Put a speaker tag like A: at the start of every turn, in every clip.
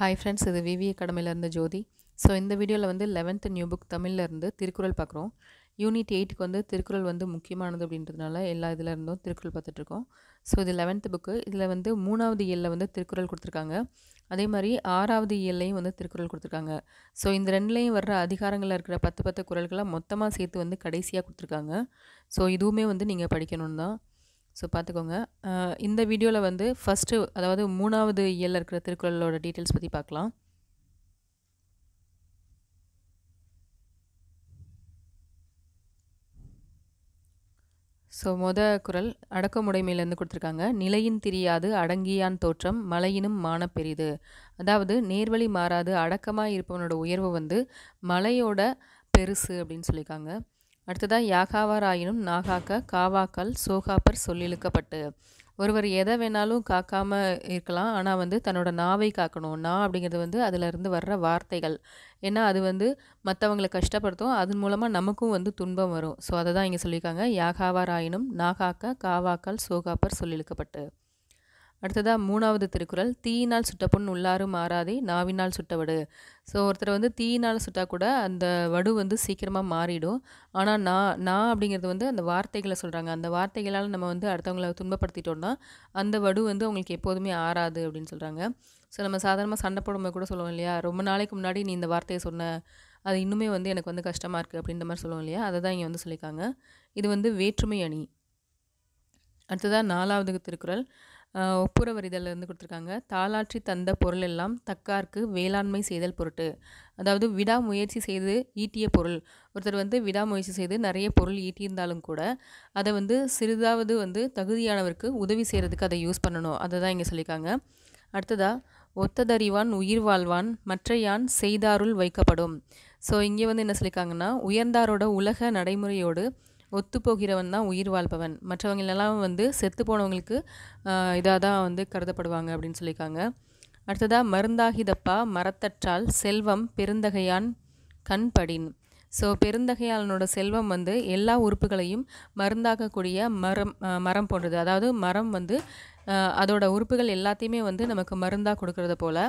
A: hi friends இது விவி அகாடமிலேருந்து ஜோதி so இந்த வீடியோவில் வந்து லெவன்த்து நியூ புக் தமிழ்லேருந்து திருக்குறள் பார்க்குறோம் யூனிட் எயிட்டுக்கு வந்து திருக்குறள் வந்து முக்கியமானது அப்படின்றதுனால எல்லா இதில் இருந்தும் திருக்குறள் பார்த்துட்ருக்கோம் ஸோ இது லெவன்த்து புக்கு இதில் வந்து மூணாவது இயலில் வந்து திருக்குறள் கொடுத்துருக்காங்க அதே மாதிரி ஆறாவது இயல்லையும் வந்து திருக்குறள் கொடுத்துருக்காங்க ஸோ இந்த ரெண்டுலேயும் வர்ற அதிகாரங்களில் இருக்கிற பத்து பத்து குரல்களை மொத்தமாக சேர்த்து வந்து கடைசியாக கொடுத்துருக்காங்க ஸோ இதுவுமே வந்து நீங்கள் படிக்கணும் தான் ஸோ பார்த்துக்கோங்க இந்த வீடியோவில் வந்து ஃபஸ்ட்டு அதாவது மூணாவது இயலில் இருக்கிற திருக்குறளோட டீட்டெயில்ஸ் பற்றி பார்க்கலாம் ஸோ மொத குரல் அடக்கமுடைமையிலேருந்து கொடுத்துருக்காங்க நிலையின் திரியாது அடங்கியான் தோற்றம் மலையினும் மான பெரிது அதாவது நேர்வழி மாறாது அடக்கமாக இருப்பவனோட உயர்வு வந்து மலையோட பெருசு அப்படின்னு சொல்லியிருக்காங்க அடுத்ததாக யாகாவாராயினும் நாகாக்க காவாக்கள் சோகாப்பர் சொல்லிழுக்கப்பட்டு ஒருவர் எதை வேணாலும் காக்காமல் இருக்கலாம் ஆனால் வந்து தன்னோட நாவை காக்கணும் நா அப்படிங்கிறது வந்து அதிலிருந்து வர்ற வார்த்தைகள் ஏன்னா அது வந்து மற்றவங்களை கஷ்டப்படுத்தும் அதன் மூலமாக நமக்கும் வந்து துன்பம் வரும் ஸோ அதை தான் இங்கே சொல்லியிருக்காங்க யாகாவாராயினும் நாகாக்க காவாக்கள் சோகாப்பர் சொல்லிழுக்கப்பட்டு அடுத்ததாக மூணாவது திருக்குறள் தீயினால் சுட்ட பொன் உள்ளாரும் மாறாதே நாவினால் சுட்ட வடு ஸோ ஒருத்தர் வந்து தீயினால் சுட்டால் கூட அந்த வடு வந்து சீக்கிரமாக மாறிடும் ஆனால் நான் நான் அப்படிங்கிறது வந்து அந்த வார்த்தைகளை சொல்கிறாங்க அந்த வார்த்தைகளால் நம்ம வந்து அடுத்தவங்களை துன்பப்படுத்திட்டோம்னா அந்த வடு வந்து அவங்களுக்கு எப்போதுமே ஆறாது அப்படின்னு சொல்கிறாங்க ஸோ நம்ம சாதாரணமாக சண்டை போடும்போது கூட சொல்லுவோம் இல்லையா ரொம்ப நாளைக்கு முன்னாடி நீ இந்த வார்த்தையை சொன்ன அது இன்னுமே வந்து எனக்கு வந்து கஷ்டமாக இருக்குது அப்படின்ற மாதிரி சொல்லுவோம் இல்லையா அதை தான் இங்கே வந்து சொல்லியிருக்காங்க இது வந்து வேற்றுமை அணி அடுத்ததாக நாலாவது திருக்குறள் ஒப்புரவர் இருந்து கொடுத்துருக்காங்க தாளாற்றி தந்த பொருள் எல்லாம் தக்கார்க்கு வேளாண்மை செய்தல் பொருட்டு அதாவது விடாமுயற்சி செய்து ஈட்டிய பொருள் ஒருத்தர் வந்து விடாமுயற்சி செய்து நிறைய பொருள் ஈட்டியிருந்தாலும் கூட அதை வந்து சிறிதாவது வந்து தகுதியானவருக்கு உதவி செய்கிறதுக்கு அதை யூஸ் பண்ணணும் அதை தான் இங்கே சொல்லியிருக்காங்க அடுத்ததாக ஒத்ததறிவான் உயிர் வாழ்வான் மற்ற யான் செய்தாருள் வைக்கப்படும் ஸோ இங்கே வந்து என்ன சொல்லியிருக்காங்கன்னா உயர்ந்தாரோட உலக நடைமுறையோடு ஒத்துப்போகிறவன் தான் உயிர் வாழ்பவன் மற்றவங்களெல்லாம் வந்து செத்து போனவங்களுக்கு இதாக தான் வந்து கருதப்படுவாங்க அப்படின்னு சொல்லியிருக்காங்க அடுத்ததாக மருந்தாகிதப்பா மரத்தற்றால் செல்வம் பெருந்தகையான் கண்படின் ஸோ பெருந்தகையாளனோட செல்வம் வந்து எல்லா உறுப்புகளையும் மருந்தாக்கக்கூடிய மரம் மரம் போன்றது அதாவது மரம் வந்து அதோட உறுப்புகள் எல்லாத்தையுமே வந்து நமக்கு மருந்தாக கொடுக்கறது போல்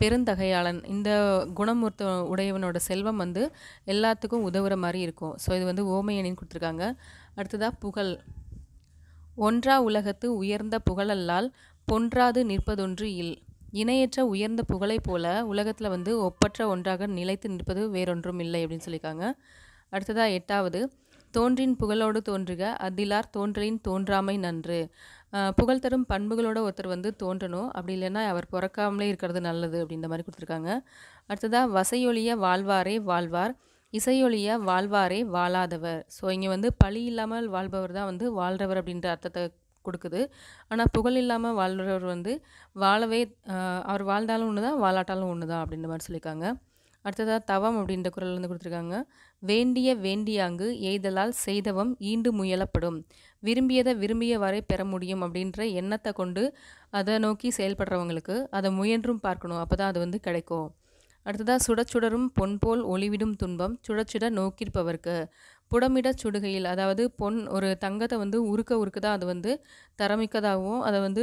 A: பெருந்தகையாளன் இந்த குணமூர்த்த உடையவனோட செல்வம் வந்து எல்லாத்துக்கும் உதவுற மாதிரி இருக்கும் ஸோ இது வந்து ஓமையணின்னு கொடுத்துருக்காங்க அடுத்ததாக புகழ் ஒன்றா உலகத்து உயர்ந்த புகழல்லால் பொன்றாது நிற்பதொன்று இல் இணையற்ற உயர்ந்த புகழைப் போல உலகத்தில் வந்து ஒப்பற்ற ஒன்றாக நிலைத்து நிற்பது வேறொன்றும் இல்லை அப்படின்னு சொல்லியிருக்காங்க அடுத்ததாக எட்டாவது தோன்றின் புகழோடு தோன்றுக அதிலார் தோன்றலின் தோன்றாமை நன்று புகழ் தரும் பண்புகளோட ஒருத்தர் வந்து தோன்றணும் அப்படி இல்லைன்னா அவர் பிறக்காமலே இருக்கிறது நல்லது அப்படின்ற மாதிரி கொடுத்துருக்காங்க அடுத்ததாக வசையொழிய வாழ்வாரே வாழ்வார் இசையொழிய வாழ்வாரே வாழாதவர் ஸோ இங்கே வந்து பழி இல்லாமல் வாழ்பவர் தான் வந்து வாழ்றவர் அப்படின்ற அர்த்தத்தை கொடுக்குது ஆனால் புகழ் இல்லாமல் வாழ்கிறவர் வந்து வாழவே அவர் வாழ்ந்தாலும் ஒன்று தான் வாழாட்டாலும் ஒன்று தான் அப்படின்ற மாதிரி சொல்லியிருக்காங்க அடுத்ததாக தவம் அப்படின்ற குரல் வந்து கொடுத்துருக்காங்க வேண்டிய வேண்டியாங்கு எய்தலால் செய்தவம் ஈண்டு முயலப்படும் விரும்பியதை விரும்பிய வரை பெற முடியும் அப்படின்ற எண்ணத்தை கொண்டு அதை நோக்கி செயல்படுறவங்களுக்கு அதை முயன்றும் பார்க்கணும் அப்போ தான் அது வந்து கிடைக்கும் அடுத்ததாக சுட சுடரும் பொன்போல் ஒளிவிடும் துன்பம் சுடச்சுட சுட நோக்கியிருப்பவருக்கு புடமிட சுடுகையில் அதாவது பொன் ஒரு தங்கத்தை வந்து உருக்க உருக்க தான் அது வந்து தரமிக்கதாகவும் அதை வந்து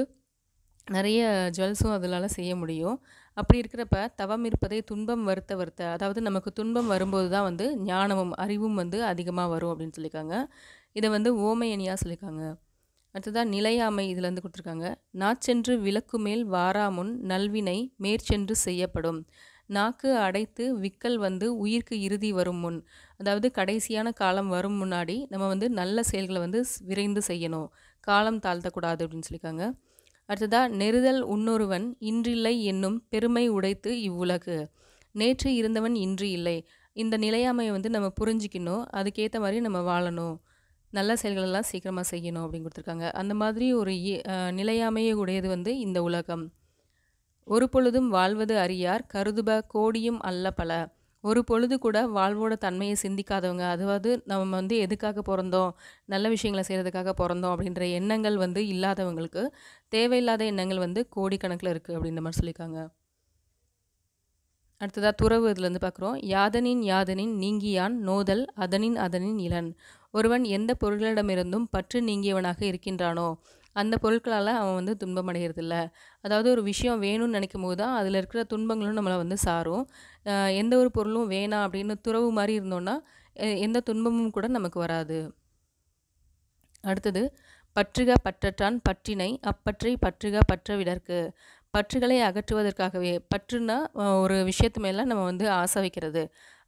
A: நிறைய ஜுவல்ஸும் அதனால் செய்ய முடியும் அப்படி இருக்கிறப்ப தவம் இருப்பதே துன்பம் வருத்த வருத்த அதாவது நமக்கு துன்பம் வரும்போது தான் வந்து ஞானமும் அறிவும் வந்து அதிகமாக வரும் அப்படின்னு சொல்லியிருக்காங்க இதை வந்து ஓமையணியாக சொல்லியிருக்காங்க அடுத்ததாக நிலையாமை இதில் வந்து கொடுத்துருக்காங்க நாச்சென்று விளக்கு மேல் வாராமுன் நல்வினை மேற்சென்று செய்யப்படும் நாக்கு அடைத்து விக்கல் வந்து உயிர்க்கு இறுதி வரும் முன் அதாவது கடைசியான காலம் வரும் முன்னாடி நம்ம வந்து நல்ல செயல்களை வந்து விரைந்து செய்யணும் காலம் தாழ்த்தக்கூடாது அப்படின்னு சொல்லியிருக்காங்க அடுத்ததாக நெருதல் உன்னொருவன் இன்றில்லை என்னும் பெருமை உடைத்து இவ்வுலகு நேற்று இருந்தவன் இன்று இல்லை இந்த நிலையாமையை வந்து நம்ம புரிஞ்சிக்கணும் அதுக்கேற்ற மாதிரி நம்ம வாழணும் நல்ல செயல்களெல்லாம் சீக்கிரமாக செய்யணும் அப்படின்னு கொடுத்துருக்காங்க அந்த மாதிரி ஒரு நிலையாமையை உடையது வந்து இந்த உலகம் ஒரு பொழுதும் வாழ்வது அறியார் கருதுப கோடியும் அல்ல பல ஒரு பொழுது கூட வாழ்வோட தன்மையை சிந்திக்காதவங்க அதாவது நம்ம வந்து எதுக்காக பிறந்தோம் நல்ல விஷயங்களை செய்கிறதுக்காக பிறந்தோம் அப்படின்ற எண்ணங்கள் வந்து இல்லாதவங்களுக்கு தேவையில்லாத எண்ணங்கள் வந்து கோடிக்கணக்கில் இருக்குது அப்படின்ற மாதிரி சொல்லியிருக்காங்க அடுத்ததாக துறவு இதுலேருந்து பார்க்குறோம் யாதனின் யாதனின் நீங்கியான் நோதல் அதனின் அதனின் இளன் ஒருவன் எந்த பொருள்களிடமிருந்தும் பற்று நீங்கியவனாக இருக்கின்றானோ அந்த பொருட்களால் அவன் வந்து இல்லை அதாவது ஒரு விஷயம் வேணும்னு நினைக்கும் போது தான் அதில் இருக்கிற துன்பங்களும் நம்மளை வந்து சாரும் எந்த ஒரு பொருளும் வேணாம் அப்படின்னு துறவு மாதிரி இருந்தோன்னா எந்த துன்பமும் கூட நமக்கு வராது அடுத்தது பற்றுக பற்றற்றான் பற்றினை அப்பற்றை பற்றுக பற்ற விடற்கு பற்றுகளை அகற்றுவதற்காகவே பற்றுன்னா ஒரு விஷயத்து மேலாம் நம்ம வந்து ஆசை வைக்கிறது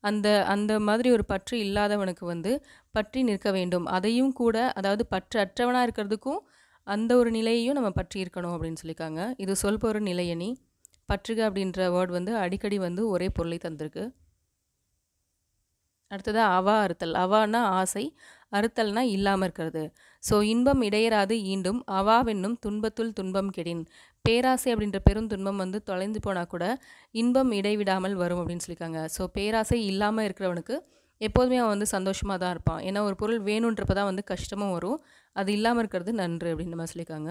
A: அந்த அந்த மாதிரி ஒரு பற்று இல்லாதவனுக்கு வந்து பற்றி நிற்க வேண்டும் அதையும் கூட அதாவது பற்று அற்றவனாக இருக்கிறதுக்கும் அந்த ஒரு நிலையையும் நம்ம பற்றி இருக்கணும் அப்படின்னு சொல்லியிருக்காங்க இது சொல்பொரு நிலையணி பற்றுக அப்படின்ற வேர்ட் வந்து அடிக்கடி வந்து ஒரே பொருளை தந்திருக்கு அடுத்தது அவா அறுத்தல் அவானா ஆசை அறுத்தல்னா இல்லாமல் இருக்கிறது ஸோ இன்பம் இடையராது ஈண்டும் அவாவென்னும் துன்பத்துள் துன்பம் கெடின் பேராசை அப்படின்ற பெரும் துன்பம் வந்து தொலைந்து போனால் கூட இன்பம் இடைவிடாமல் வரும் அப்படின்னு சொல்லியிருக்காங்க ஸோ பேராசை இல்லாமல் இருக்கிறவனுக்கு எப்போதுமே அவன் வந்து சந்தோஷமாக தான் இருப்பான் ஏன்னா ஒரு பொருள் வேணுன்றப்ப தான் வந்து கஷ்டமும் வரும் அது இல்லாமல் இருக்கிறது நன்று அப்படின்னு நம்ம சொல்லியிருக்காங்க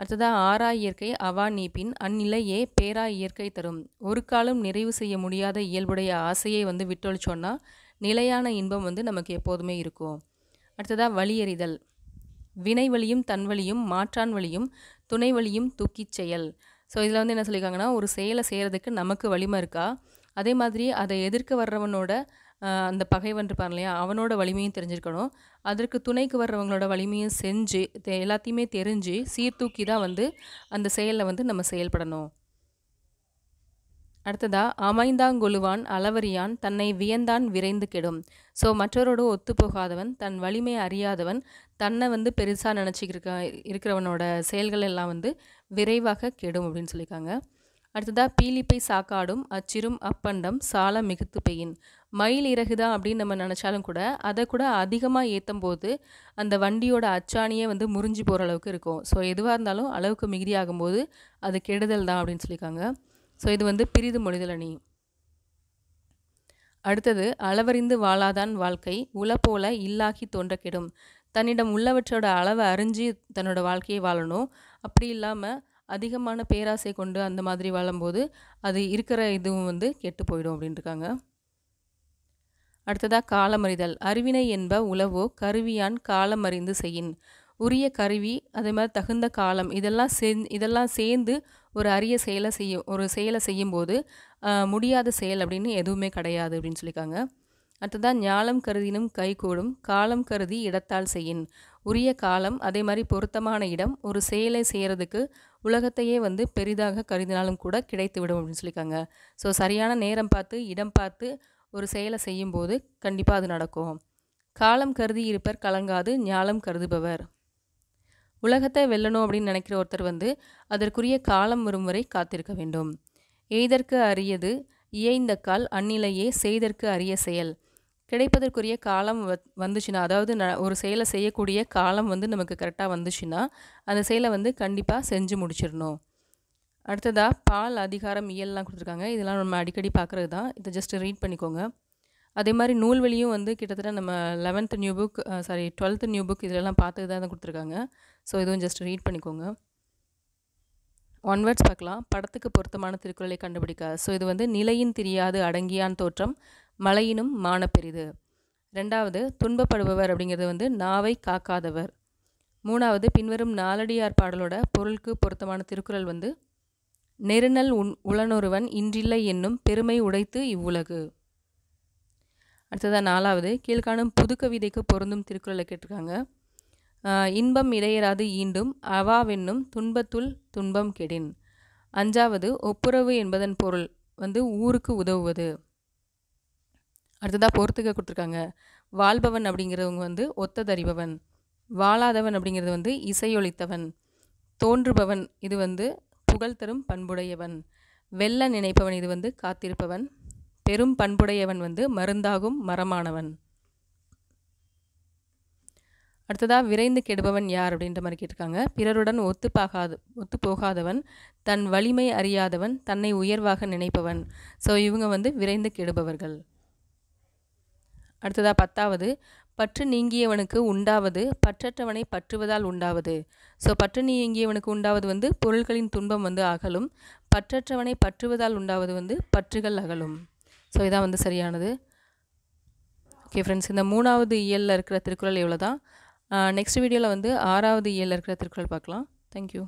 A: அடுத்ததாக ஆறா இயற்கை அவா நீப்பின் அந்நிலையே பேரா இயற்கை தரும் ஒரு காலம் நிறைவு செய்ய முடியாத இயல்புடைய ஆசையை வந்து விட்டொழிச்சோன்னா நிலையான இன்பம் வந்து நமக்கு எப்போதுமே இருக்கும் அடுத்ததாக வழியறிதல் வினை வழியும் தன் வழியும் மாற்றான் வழியும் துணை வழியும் தூக்கிச் செயல் ஸோ இதில் வந்து என்ன சொல்லியிருக்காங்கன்னா ஒரு செயலை செய்கிறதுக்கு நமக்கு வலிமை இருக்கா அதே மாதிரி அதை எதிர்க்க வர்றவனோட அந்த பகைவன் இருப்பார் இல்லையா அவனோட வலிமையும் தெரிஞ்சிருக்கணும் அதற்கு துணைக்கு வர்றவங்களோட வலிமையும் செஞ்சு எல்லாத்தையுமே தெரிஞ்சு சீர்தூக்கி தான் வந்து அந்த செயலில் வந்து நம்ம செயல்படணும் அடுத்ததா அமைந்தாங்கொழுவான் அளவறியான் தன்னை வியந்தான் விரைந்து கெடும் ஸோ ஒத்து ஒத்துப்போகாதவன் தன் வலிமையை அறியாதவன் தன்னை வந்து பெருசாக நினச்சிக்கிருக்க இருக்கிறவனோட செயல்கள் எல்லாம் வந்து விரைவாக கெடும் அப்படின்னு சொல்லியிருக்காங்க அடுத்ததாக பீலிப்பை சாக்காடும் அச்சிறும் அப்பண்டம் சால மிகுத்து பெயின் மயில் இறகுதான் அப்படின்னு நம்ம நினச்சாலும் கூட அதை கூட அதிகமாக ஏற்றும் போது அந்த வண்டியோட அச்சாணியே வந்து முறிஞ்சு போகிற அளவுக்கு இருக்கும் ஸோ எதுவாக இருந்தாலும் அளவுக்கு மிகுதி ஆகும்போது அது கெடுதல் தான் அப்படின்னு சொல்லியிருக்காங்க ஸோ இது வந்து பிரிது அணி அடுத்தது அளவறிந்து வாழாதான் வாழ்க்கை உல போல இல்லாகி தோன்ற கெடும் தன்னிடம் உள்ளவற்றோட அளவை அறிஞ்சு தன்னோட வாழ்க்கையை வாழணும் அப்படி இல்லாமல் அதிகமான பேராசை கொண்டு அந்த மாதிரி வாழும்போது அது இருக்கிற இதுவும் வந்து கெட்டு போயிடும் அப்படின்ட்டுருக்காங்க அடுத்ததாக காலமறிதல் அறிவினை என்ப உளவோ கருவியான் காலமறிந்து செய்யின் உரிய கருவி அதே மாதிரி தகுந்த காலம் இதெல்லாம் சே இதெல்லாம் சேர்ந்து ஒரு அரிய செயலை செய்யும் ஒரு செயலை செய்யும்போது முடியாத செயல் அப்படின்னு எதுவுமே கிடையாது அப்படின்னு சொல்லியிருக்காங்க அடுத்ததான் ஞாலம் கருதினும் கைகூடும் காலம் கருதி இடத்தால் செய்யின் உரிய காலம் அதே மாதிரி பொருத்தமான இடம் ஒரு செயலை செய்கிறதுக்கு உலகத்தையே வந்து பெரிதாக கருதினாலும் கூட கிடைத்து விடும் அப்படின்னு சொல்லியிருக்காங்க ஸோ சரியான நேரம் பார்த்து இடம் பார்த்து ஒரு செயலை செய்யும்போது கண்டிப்பாக அது நடக்கும் காலம் கருதி இருப்பர் கலங்காது ஞாலம் கருதுபவர் உலகத்தை வெல்லணும் அப்படின்னு நினைக்கிற ஒருத்தர் வந்து அதற்குரிய காலம் வரும் வரை காத்திருக்க வேண்டும் எய்தற்கு அரியது இயைந்த கால் அந்நிலையே செய்தற்கு அரிய செயல் கிடைப்பதற்குரிய காலம் வந்துச்சுன்னா அதாவது ந ஒரு செயலை செய்யக்கூடிய காலம் வந்து நமக்கு கரெக்டாக வந்துச்சுன்னா அந்த செயலை வந்து கண்டிப்பாக செஞ்சு முடிச்சிடணும் அடுத்ததாக பால் அதிகாரம் இயல்லாம் கொடுத்துருக்காங்க இதெல்லாம் நம்ம அடிக்கடி பார்க்குறது தான் இதை ஜஸ்ட் ரீட் பண்ணிக்கோங்க அதே மாதிரி நூல்வெளியும் வந்து கிட்டத்தட்ட நம்ம eleventh new book sorry twelfth new book இதிலெல்லாம் பார்த்து தான் கொடுத்துருக்காங்க ஸோ இதுவும் ஜஸ்ட் ரீட் பண்ணிக்கோங்க ஒன்வர்ட்ஸ் பார்க்கலாம் படத்துக்கு பொருத்தமான திருக்குறளை கண்டுபிடிக்க ஸோ இது வந்து நிலையின் தெரியாது அடங்கியான் தோற்றம் மலையினும் மானப்பெரிது ரெண்டாவது துன்பப்படுபவர் அப்படிங்கிறது வந்து நாவை காக்காதவர் மூணாவது பின்வரும் நாலடியார் பாடலோட பொருளுக்கு பொருத்தமான திருக்குறள் வந்து நெருநல் உன் உளனொருவன் இன்றில்லை என்னும் பெருமை உடைத்து இவ்வுலகு அடுத்ததாக நாலாவது கீழ்காணும் புது கவிதைக்கு பொருந்தும் திருக்குறளை கேட்டிருக்காங்க இன்பம் இடையராது ஈண்டும் அவாவென்னும் துன்பத்துள் துன்பம் கெடின் அஞ்சாவது ஒப்புரவு என்பதன் பொருள் வந்து ஊருக்கு உதவுவது அடுத்ததாக பொறுத்துக்க கொடுத்துருக்காங்க வாழ்பவன் அப்படிங்கிறவங்க வந்து ஒத்ததறிபவன் வாழாதவன் அப்படிங்கிறது வந்து இசையொழித்தவன் தோன்றுபவன் இது வந்து புகழ் தரும் பண்புடையவன் வெல்ல நினைப்பவன் இது வந்து காத்திருப்பவன் பெரும் பண்புடையவன் வந்து மருந்தாகும் மரமானவன் அடுத்ததாக விரைந்து கெடுபவன் யார் அப்படின்ற மாதிரி கேட்டிருக்காங்க பிறருடன் ஒத்துப்பாகாது ஒத்து போகாதவன் தன் வலிமை அறியாதவன் தன்னை உயர்வாக நினைப்பவன் ஸோ இவங்க வந்து விரைந்து கெடுபவர்கள் அடுத்ததாக பத்தாவது பற்று நீங்கியவனுக்கு உண்டாவது பற்றற்றவனை பற்றுவதால் உண்டாவது ஸோ பற்று நீங்கியவனுக்கு உண்டாவது வந்து பொருள்களின் துன்பம் வந்து அகலும் பற்றற்றவனை பற்றுவதால் உண்டாவது வந்து பற்றுகள் அகலும் ஸோ இதான் வந்து சரியானது ஓகே ஃப்ரெண்ட்ஸ் இந்த மூணாவது இயலில் இருக்கிற திருக்குறள் இவ்வளோ தான் நெக்ஸ்ட் வீடியோவில் வந்து ஆறாவது இயலில் இருக்கிற திருக்குறள் பார்க்கலாம் தேங்க்யூ